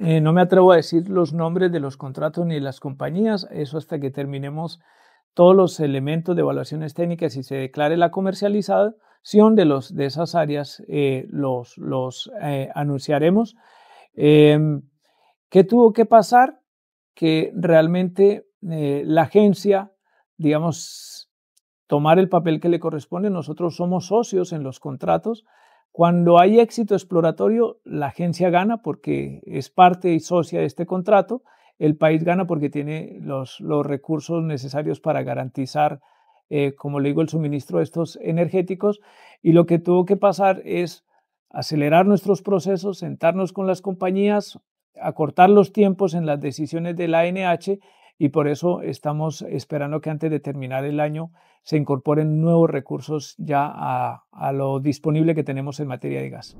Eh, no me atrevo a decir los nombres de los contratos ni de las compañías, eso hasta que terminemos todos los elementos de evaluaciones técnicas y se declare la comercialización de, los, de esas áreas, eh, los, los eh, anunciaremos. Em, ¿Qué tuvo que pasar? Que realmente la agencia, digamos, tomar el papel que le corresponde. Nosotros somos socios en los contratos, cuando hay éxito exploratorio, la agencia gana porque es parte y socia de este contrato, el país gana porque tiene los, recursos necesarios para garantizar, eh, como le digo, el suministro de estos energéticos. Y lo que tuvo que pasar es acelerar nuestros procesos, sentarnos con las compañías, acortar los tiempos en las decisiones de la ANH y por eso estamos esperando que antes de terminar el año se incorporen nuevos recursos ya a, a lo disponible que tenemos en materia de gas.